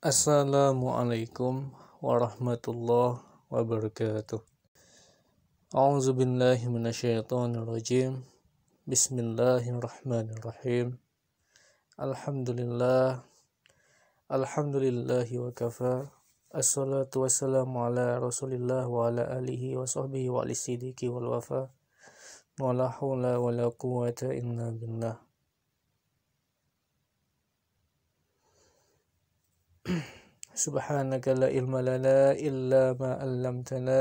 Assalamualaikum warahmatullahi wabarakatuh. A'udzu billahi minasyaitonir rajim. Bismillahirrahmanirrahim. Alhamdulillah. Alhamdulillahi wa kafa. Assalatu wassalamu ala Rasulillah wa ala alihi wa sahbihi wa alisidiki wal wafa. Wa la haula wa la quwwata illa billah. Subhanaka la ilma lana illa ma 'allamtana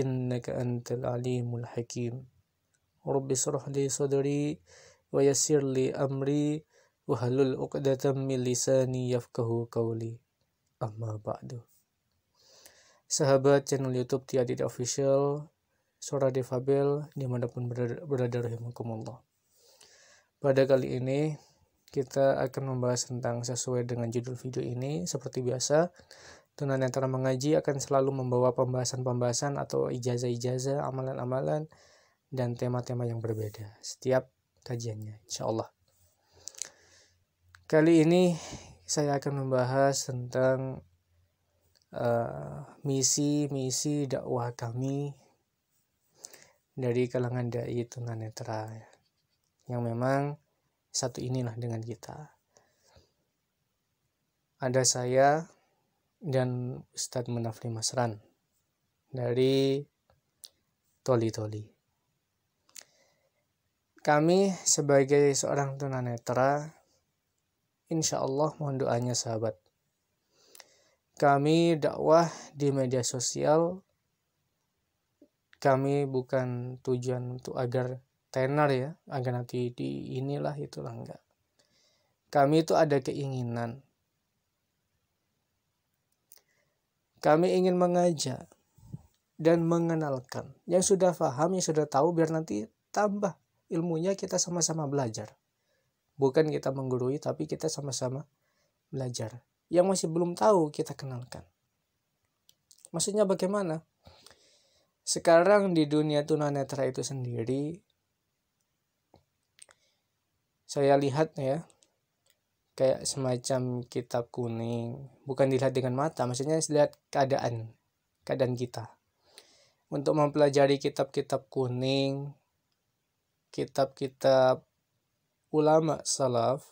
innaka antal alimul hakim. Rabbi shrah li sadri wa yassir li amri wa halul 'uqdatam min lisani yafqahu qawli. Amma ba'du. Sahabat channel YouTube Tiadid Official, suara Defabel dimanapun berada, berada rahimakumullah. Pada kali ini kita akan membahas tentang sesuai dengan judul video ini. Seperti biasa, tunanetra mengaji akan selalu membawa pembahasan-pembahasan atau ijazah-ijazah, amalan-amalan, dan tema-tema yang berbeda setiap kajiannya, insya Allah. Kali ini saya akan membahas tentang misi-misi eh, uh, dakwah kami dari kalangan dai tunanetra yang memang satu inilah dengan kita. Ada saya dan Ustadz Munafli Masran dari Toli Toli. Kami sebagai seorang tunanetra, insya Allah mohon doanya sahabat. Kami dakwah di media sosial, kami bukan tujuan untuk agar tenar ya agar nanti di inilah itulah enggak kami itu ada keinginan kami ingin mengajak dan mengenalkan yang sudah paham yang sudah tahu biar nanti tambah ilmunya kita sama-sama belajar bukan kita menggurui tapi kita sama-sama belajar yang masih belum tahu kita kenalkan maksudnya bagaimana sekarang di dunia tunanetra itu sendiri saya lihat ya kayak semacam kitab kuning bukan dilihat dengan mata maksudnya lihat keadaan keadaan kita untuk mempelajari kitab-kitab kuning kitab-kitab ulama salaf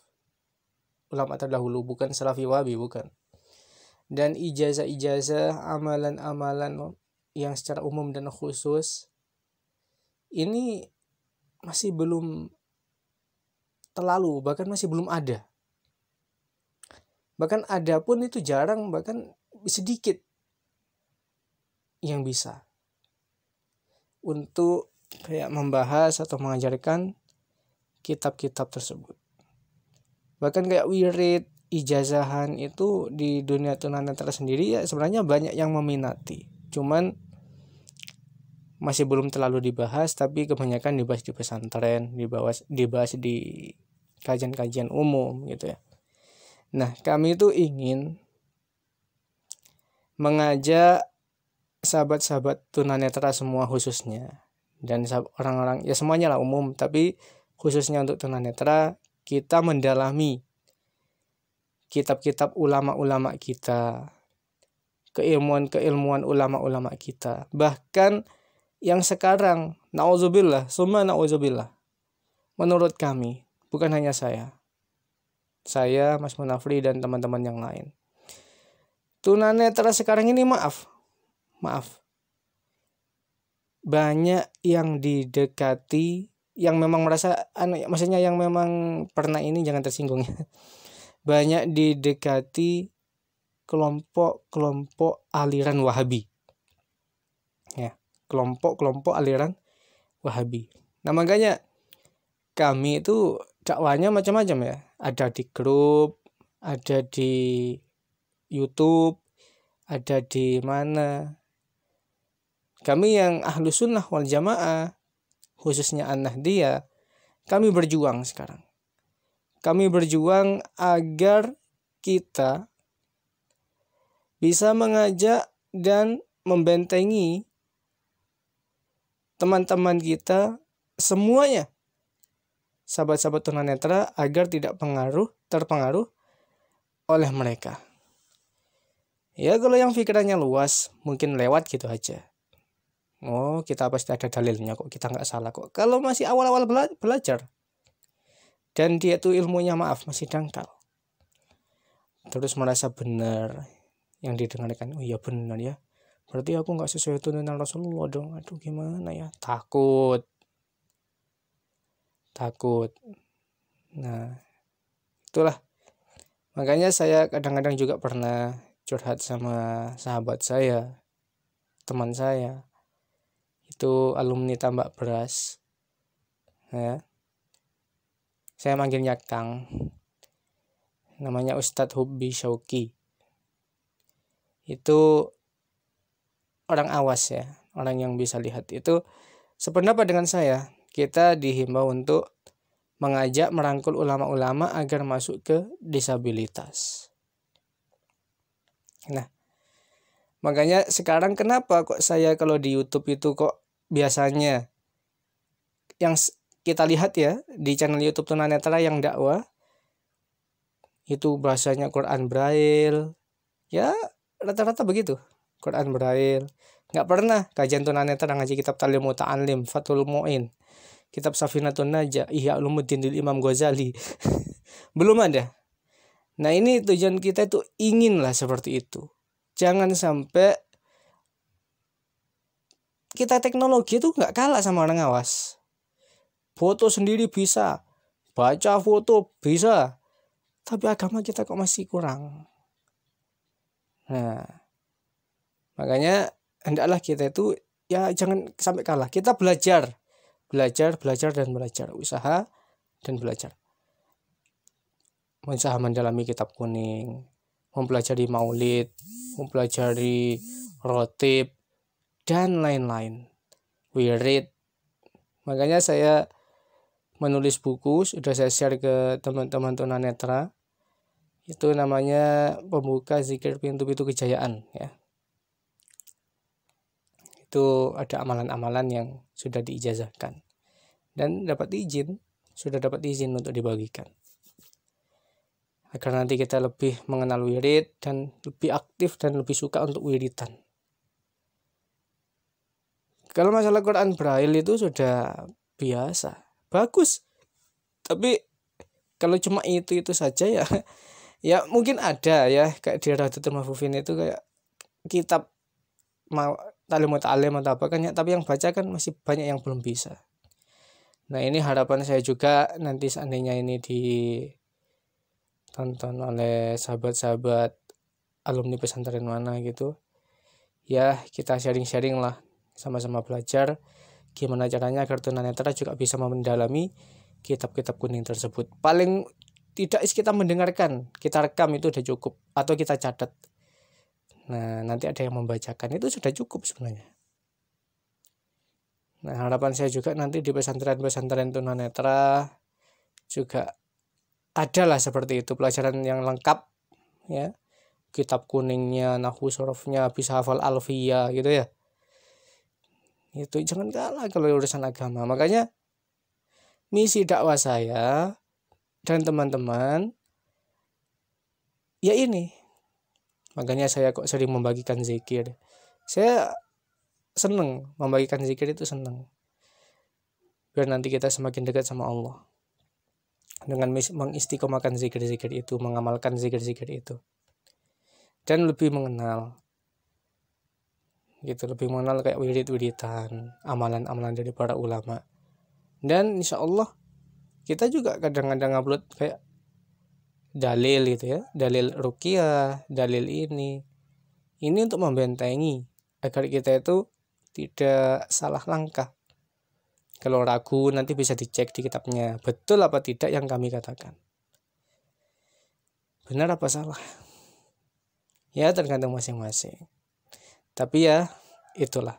ulama terdahulu bukan salafi wabi bukan dan ijazah-ijazah amalan-amalan yang secara umum dan khusus ini masih belum terlalu, bahkan masih belum ada. Bahkan ada pun itu jarang, bahkan sedikit yang bisa untuk kayak membahas atau mengajarkan kitab-kitab tersebut. Bahkan kayak wirid, ijazahan itu di dunia tunanetra sendiri ya sebenarnya banyak yang meminati. Cuman masih belum terlalu dibahas tapi kebanyakan dibahas di pesantren, dibahas dibahas di kajian-kajian umum gitu ya. Nah, kami itu ingin mengajak sahabat-sahabat tunanetra semua khususnya dan orang-orang ya semuanya lah umum tapi khususnya untuk tunanetra kita mendalami kitab-kitab ulama-ulama kita keilmuan-keilmuan ulama-ulama kita bahkan yang sekarang nauzubillah semua nauzubillah menurut kami Bukan hanya saya. Saya, Mas Munafri, dan teman-teman yang lain. Tunanetra sekarang ini maaf. Maaf. Banyak yang didekati yang memang merasa anu ya, maksudnya yang memang pernah ini jangan tersinggung ya. Banyak didekati kelompok-kelompok aliran Wahabi. Ya, kelompok-kelompok aliran Wahabi. Nah, makanya kami itu dakwahnya macam-macam ya ada di grup ada di YouTube ada di mana kami yang ahlu sunnah wal jamaah khususnya anak dia kami berjuang sekarang kami berjuang agar kita bisa mengajak dan membentengi teman-teman kita semuanya sahabat-sahabat tunanetra agar tidak pengaruh terpengaruh oleh mereka. Ya kalau yang pikirannya luas mungkin lewat gitu aja. Oh kita pasti ada dalilnya kok kita nggak salah kok. Kalau masih awal-awal bela belajar dan dia tuh ilmunya maaf masih dangkal. Terus merasa benar yang didengarkan. Oh iya benar ya. Berarti aku nggak sesuai tuntunan Rasulullah dong. Aduh gimana ya? Takut takut. Nah, itulah. Makanya saya kadang-kadang juga pernah curhat sama sahabat saya, teman saya. Itu alumni tambak beras. Ya. Saya manggilnya Kang. Namanya Ustadz Hubbi Syauki. Itu orang awas ya, orang yang bisa lihat itu sependapat dengan saya kita dihimbau untuk mengajak merangkul ulama-ulama agar masuk ke disabilitas. Nah, makanya sekarang kenapa kok saya kalau di YouTube itu kok biasanya yang kita lihat ya di channel YouTube tunanetra yang dakwah itu bahasanya Quran Braille ya rata-rata begitu Quran Braille nggak pernah kajian tunanetra ngaji kitab Talimu Ta'anlim Fatul Mu'in kitab Safinatun Najah, Ihya Ulumuddin dari Imam Ghazali. Belum ada. Nah ini tujuan kita itu inginlah seperti itu. Jangan sampai kita teknologi itu nggak kalah sama orang awas. Foto sendiri bisa, baca foto bisa, tapi agama kita kok masih kurang. Nah, makanya hendaklah kita itu ya jangan sampai kalah. Kita belajar belajar, belajar, dan belajar. Usaha dan belajar. Usaha mendalami kitab kuning, mempelajari maulid, mempelajari rotib, dan lain-lain. Wirid. Makanya saya menulis buku, sudah saya share ke teman-teman tunanetra. Itu namanya pembuka zikir pintu-pintu kejayaan. ya itu ada amalan-amalan yang sudah diijazahkan dan dapat izin sudah dapat izin untuk dibagikan agar nanti kita lebih mengenal wirid dan lebih aktif dan lebih suka untuk wiridan kalau masalah Quran Braille itu sudah biasa bagus tapi kalau cuma itu itu saja ya ya mungkin ada ya kayak di Radatul Mahfufin itu kayak kitab talim taklim atau apa kan ya tapi yang baca kan masih banyak yang belum bisa nah ini harapan saya juga nanti seandainya ini ditonton oleh sahabat-sahabat alumni pesantren mana gitu ya kita sharing-sharing lah sama-sama belajar gimana caranya agar tunanetra juga bisa mendalami kitab-kitab kuning tersebut paling tidak kita mendengarkan kita rekam itu udah cukup atau kita catat Nah, nanti ada yang membacakan itu sudah cukup sebenarnya. Nah, harapan saya juga nanti di pesantren-pesantren tunanetra juga adalah seperti itu pelajaran yang lengkap ya. Kitab kuningnya, nahwu sorofnya, bisa hafal alfiah gitu ya. Itu jangan kalah kalau urusan agama. Makanya misi dakwah saya dan teman-teman ya ini Makanya saya kok sering membagikan zikir. Saya seneng membagikan zikir itu seneng. Biar nanti kita semakin dekat sama Allah. Dengan mengistiqomahkan zikir-zikir itu, mengamalkan zikir-zikir itu. Dan lebih mengenal gitu lebih mengenal kayak wirid-wiritan amalan-amalan dari para ulama dan insya Allah kita juga kadang-kadang upload kayak dalil gitu ya dalil rukiah dalil ini ini untuk membentengi agar kita itu tidak salah langkah kalau ragu nanti bisa dicek di kitabnya betul apa tidak yang kami katakan benar apa salah ya tergantung masing-masing tapi ya itulah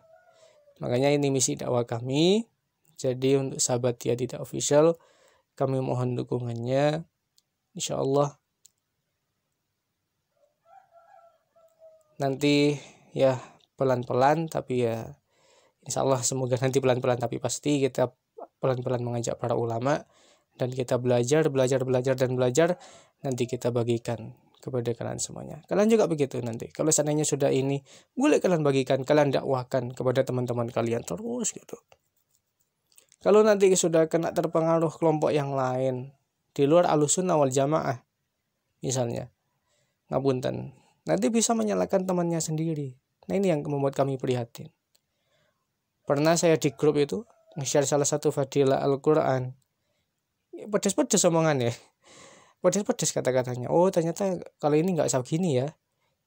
makanya ini misi dakwah kami jadi untuk sahabat ya tidak official kami mohon dukungannya insya Allah nanti ya pelan-pelan tapi ya insya Allah semoga nanti pelan-pelan tapi pasti kita pelan-pelan mengajak para ulama dan kita belajar, belajar, belajar, dan belajar nanti kita bagikan kepada kalian semuanya. Kalian juga begitu nanti. Kalau seandainya sudah ini, boleh kalian bagikan, kalian dakwahkan kepada teman-teman kalian terus gitu. Kalau nanti sudah kena terpengaruh kelompok yang lain, di luar alusun awal jamaah misalnya ngapunten nanti bisa menyalahkan temannya sendiri nah ini yang membuat kami prihatin pernah saya di grup itu nge salah satu fadilah Al-Quran ya, pedes-pedes omongannya pedes-pedes kata-katanya oh ternyata kalau ini nggak usah gini ya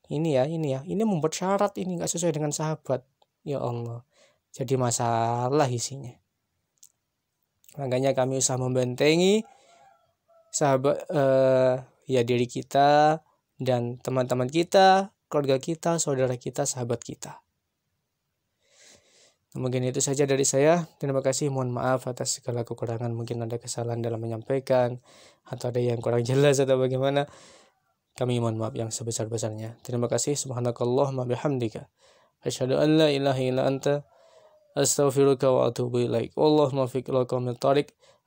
ini ya ini ya ini membuat syarat ini nggak sesuai dengan sahabat ya Allah jadi masalah isinya makanya kami usah membentengi sahabat uh, ya diri kita dan teman-teman kita, keluarga kita, saudara kita, sahabat kita. Mungkin itu saja dari saya. Terima kasih. Mohon maaf atas segala kekurangan. Mungkin ada kesalahan dalam menyampaikan atau ada yang kurang jelas atau bagaimana. Kami mohon maaf yang sebesar-besarnya. Terima kasih. Subhanakallahumma bihamdika. Asyadu an la ilaha illa anta astaghfiruka wa atubu ilaik. Allahumma fiq